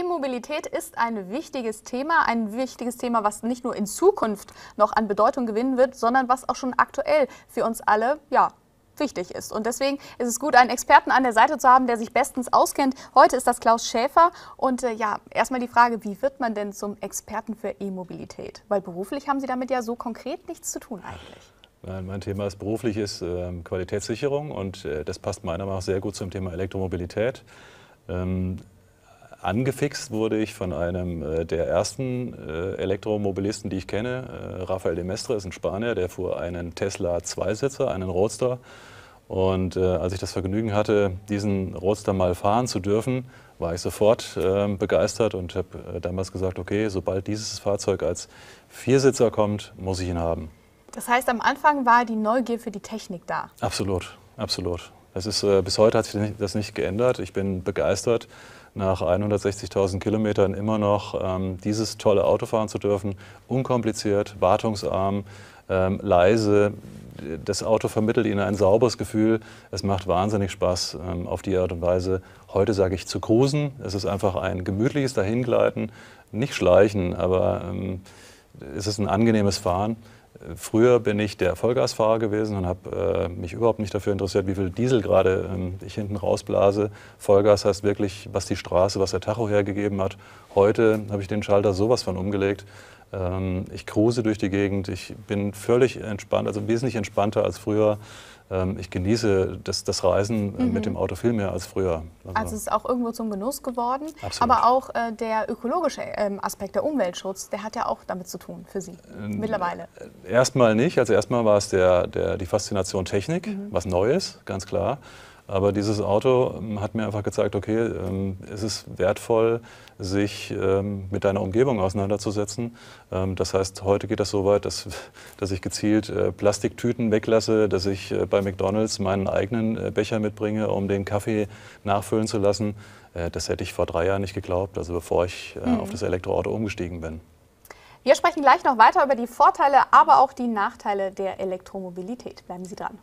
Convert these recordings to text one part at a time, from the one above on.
E-Mobilität ist ein wichtiges Thema, ein wichtiges Thema, was nicht nur in Zukunft noch an Bedeutung gewinnen wird, sondern was auch schon aktuell für uns alle ja, wichtig ist. Und deswegen ist es gut, einen Experten an der Seite zu haben, der sich bestens auskennt. Heute ist das Klaus Schäfer. Und äh, ja, erstmal die Frage, wie wird man denn zum Experten für E-Mobilität? Weil beruflich haben Sie damit ja so konkret nichts zu tun eigentlich. Nein, mein Thema ist beruflich ist äh, Qualitätssicherung und äh, das passt meiner Meinung nach sehr gut zum Thema Elektromobilität. Ähm, angefixt wurde ich von einem äh, der ersten äh, Elektromobilisten, die ich kenne. Äh, Rafael de Mestre ist ein Spanier, der fuhr einen Tesla Zweisitzer, einen Roadster. Und als ich das Vergnügen hatte, diesen Roadster mal fahren zu dürfen, war ich sofort begeistert und habe damals gesagt, okay, sobald dieses Fahrzeug als Viersitzer kommt, muss ich ihn haben. Das heißt, am Anfang war die Neugier für die Technik da. Absolut, absolut. Das ist, äh, bis heute hat sich das nicht geändert. Ich bin begeistert, nach 160.000 Kilometern immer noch ähm, dieses tolle Auto fahren zu dürfen. Unkompliziert, wartungsarm, ähm, leise. Das Auto vermittelt Ihnen ein sauberes Gefühl. Es macht wahnsinnig Spaß, ähm, auf die Art und Weise, heute sage ich, zu cruisen. Es ist einfach ein gemütliches Dahingleiten. Nicht schleichen, aber ähm, es ist ein angenehmes Fahren. Früher bin ich der Vollgasfahrer gewesen und habe äh, mich überhaupt nicht dafür interessiert, wie viel Diesel gerade ähm, ich hinten rausblase. Vollgas heißt wirklich, was die Straße, was der Tacho hergegeben hat. Heute habe ich den Schalter sowas von umgelegt, ähm, ich cruise durch die Gegend, ich bin völlig entspannt, also wesentlich entspannter als früher. Ähm, ich genieße das, das Reisen äh, mhm. mit dem Auto viel mehr als früher. Also, also, es ist auch irgendwo zum Genuss geworden. Absolut. Aber auch äh, der ökologische ähm, Aspekt, der Umweltschutz, der hat ja auch damit zu tun für Sie ähm, mittlerweile. Äh, erstmal nicht. Also erstmal war es der, der, die Faszination Technik, mhm. was Neues, ganz klar. Aber dieses Auto ähm, hat mir einfach gezeigt, okay, ähm, es ist wertvoll, sich ähm, mit deiner Umgebung auseinanderzusetzen. Das heißt, heute geht das so weit, dass, dass ich gezielt äh, Plastiktüten weglasse, dass ich äh, bei McDonald's meinen eigenen äh, Becher mitbringe, um den Kaffee nachfüllen zu lassen. Das hätte ich vor drei Jahren nicht geglaubt, also bevor ich mhm. auf das Elektroauto umgestiegen bin. Wir sprechen gleich noch weiter über die Vorteile, aber auch die Nachteile der Elektromobilität. Bleiben Sie dran.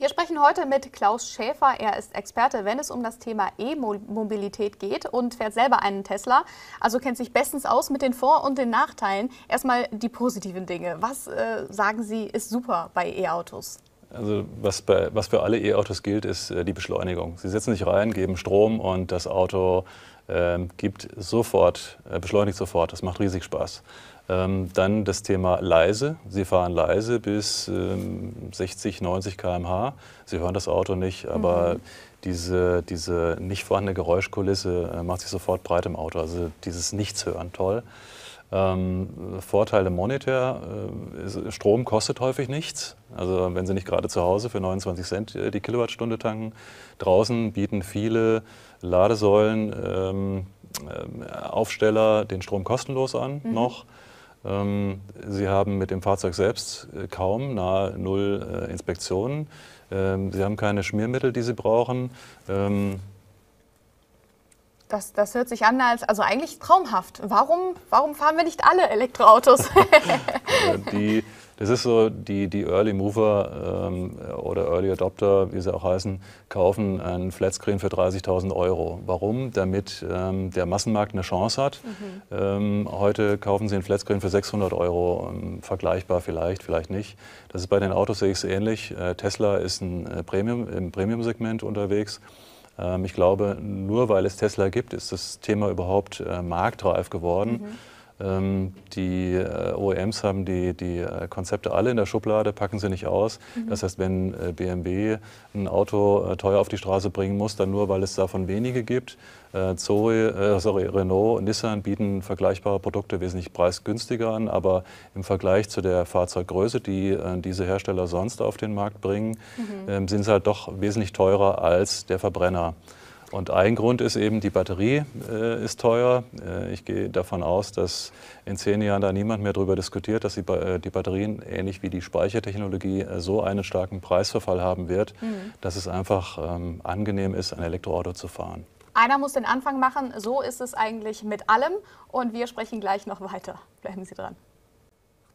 Wir sprechen heute mit Klaus Schäfer. Er ist Experte, wenn es um das Thema E-Mobilität geht und fährt selber einen Tesla. Also kennt sich bestens aus mit den Vor- und den Nachteilen. Erstmal die positiven Dinge. Was äh, sagen Sie ist super bei E-Autos? Also was, bei, was für alle E-Autos gilt, ist äh, die Beschleunigung. Sie setzen sich rein, geben Strom und das Auto äh, gibt sofort, äh, beschleunigt sofort. Das macht riesig Spaß. Ähm, dann das Thema leise. Sie fahren leise bis ähm, 60, 90 km/h. Sie hören das Auto nicht, aber mhm. diese, diese nicht vorhandene Geräuschkulisse äh, macht sich sofort breit im Auto. Also dieses Nichtshören, toll. Ähm, Vorteil Monitor, äh, Strom kostet häufig nichts. Also wenn Sie nicht gerade zu Hause für 29 Cent äh, die Kilowattstunde tanken, draußen bieten viele Ladesäulen, ähm, äh, Aufsteller den Strom kostenlos an mhm. noch. Ähm, Sie haben mit dem Fahrzeug selbst äh, kaum nahe null äh, Inspektionen. Ähm, Sie haben keine Schmiermittel, die Sie brauchen. Ähm, das, das hört sich an als, also eigentlich traumhaft. Warum, warum fahren wir nicht alle Elektroautos? Äh, die, das ist so, die, die Early Mover ähm, oder Early Adopter, wie sie auch heißen, kaufen einen Flatscreen für 30.000 Euro. Warum? Damit ähm, der Massenmarkt eine Chance hat. Mhm. Ähm, heute kaufen sie einen Flatscreen für 600 Euro, ähm, vergleichbar vielleicht, vielleicht nicht. Das ist bei den Autos sehe ich es ähnlich. Äh, Tesla ist ein äh, Premium, im Premium-Segment unterwegs. Ähm, ich glaube, nur weil es Tesla gibt, ist das Thema überhaupt äh, marktreif geworden. Mhm. Ähm, die äh, OEMs haben die, die äh, Konzepte alle in der Schublade, packen sie nicht aus. Mhm. Das heißt, wenn äh, BMW ein Auto teuer auf die Straße bringen muss, dann nur, weil es davon wenige gibt. Zoe, äh, sorry, Renault, und Nissan bieten vergleichbare Produkte wesentlich preisgünstiger an, aber im Vergleich zu der Fahrzeuggröße, die äh, diese Hersteller sonst auf den Markt bringen, mhm. äh, sind sie halt doch wesentlich teurer als der Verbrenner. Und ein Grund ist eben, die Batterie äh, ist teuer. Äh, ich gehe davon aus, dass in zehn Jahren da niemand mehr darüber diskutiert, dass die, äh, die Batterien ähnlich wie die Speichertechnologie äh, so einen starken Preisverfall haben wird, mhm. dass es einfach ähm, angenehm ist, ein Elektroauto zu fahren. Einer muss den Anfang machen. So ist es eigentlich mit allem. Und wir sprechen gleich noch weiter. Bleiben Sie dran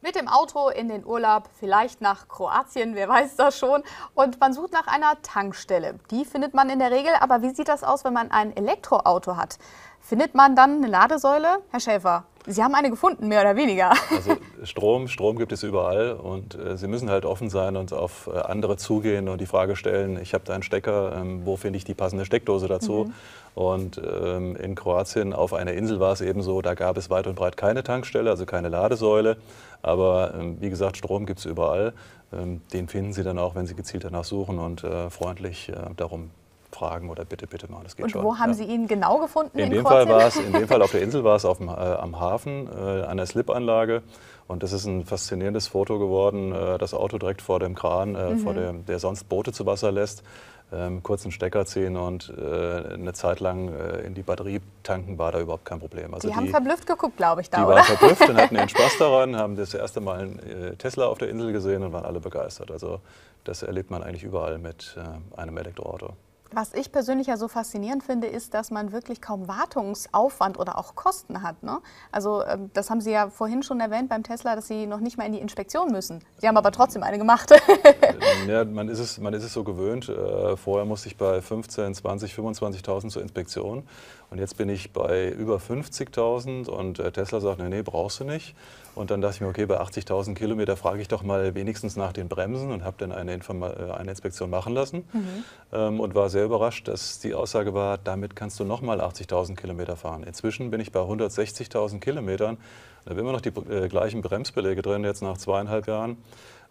mit dem Auto in den Urlaub, vielleicht nach Kroatien, wer weiß das schon. Und man sucht nach einer Tankstelle. Die findet man in der Regel, aber wie sieht das aus, wenn man ein Elektroauto hat? Findet man dann eine Ladesäule? Herr Schäfer, Sie haben eine gefunden, mehr oder weniger. Also Strom, Strom gibt es überall und äh, Sie müssen halt offen sein und auf äh, andere zugehen und die Frage stellen, ich habe da einen Stecker, ähm, wo finde ich die passende Steckdose dazu? Mhm. Und ähm, in Kroatien auf einer Insel war es eben so, da gab es weit und breit keine Tankstelle, also keine Ladesäule. Aber ähm, wie gesagt, Strom gibt es überall. Ähm, den finden Sie dann auch, wenn Sie gezielt danach suchen und äh, freundlich äh, darum fragen oder bitte, bitte mal, das geht und schon. Wo haben ja. Sie ihn genau gefunden? In, in dem Fall war es, in dem Fall auf der Insel war es auf dem, äh, am Hafen, äh, an der Slipanlage. Und das ist ein faszinierendes Foto geworden. Äh, das Auto direkt vor dem Kran, äh, mhm. vor dem, der sonst Boote zu Wasser lässt. Ähm, kurzen Stecker ziehen und äh, eine Zeit lang äh, in die Batterie tanken, war da überhaupt kein Problem. Also die, die haben verblüfft geguckt, glaube ich, da, Die oder? waren verblüfft und hatten ihren Spaß daran, haben das erste Mal einen äh, Tesla auf der Insel gesehen und waren alle begeistert. Also das erlebt man eigentlich überall mit äh, einem Elektroauto. Was ich persönlich ja so faszinierend finde, ist, dass man wirklich kaum Wartungsaufwand oder auch Kosten hat. Ne? Also ähm, das haben Sie ja vorhin schon erwähnt beim Tesla, dass Sie noch nicht mal in die Inspektion müssen. Sie haben aber trotzdem eine gemacht. Ja, man ist es, man ist es so gewöhnt. Äh, vorher musste ich bei 15, 20, 25.000 zur Inspektion. Und jetzt bin ich bei über 50.000 und äh, Tesla sagt, nee, nee, brauchst du nicht. Und dann dachte ich mir, okay, bei 80.000 Kilometer frage ich doch mal wenigstens nach den Bremsen und habe dann eine, Inform äh, eine Inspektion machen lassen mhm. ähm, und war sehr überrascht, dass die Aussage war, damit kannst du nochmal 80.000 Kilometer fahren. Inzwischen bin ich bei 160.000 Kilometern, da haben wir immer noch die äh, gleichen Bremsbeläge drin, jetzt nach zweieinhalb Jahren.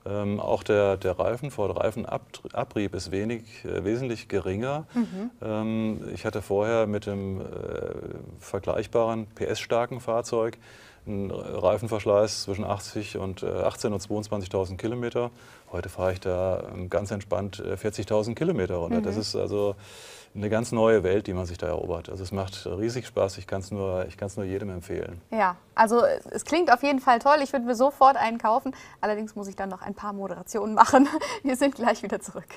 Ähm, auch der, der Reifen, Reifenabrieb ist wenig, äh, wesentlich geringer. Mhm. Ähm, ich hatte vorher mit dem äh, vergleichbaren PS-starken Fahrzeug einen Reifenverschleiß zwischen 80 und äh, 18 und 22.000 Kilometer. Heute fahre ich da ähm, ganz entspannt 40.000 äh, Kilometer runter. Mhm. Das ist also eine ganz neue Welt, die man sich da erobert. Also es macht riesig Spaß, ich kann es nur, nur jedem empfehlen. Ja, also es klingt auf jeden Fall toll, ich würde mir sofort einen kaufen, allerdings muss ich dann noch ein paar Moderationen machen. Wir sind gleich wieder zurück.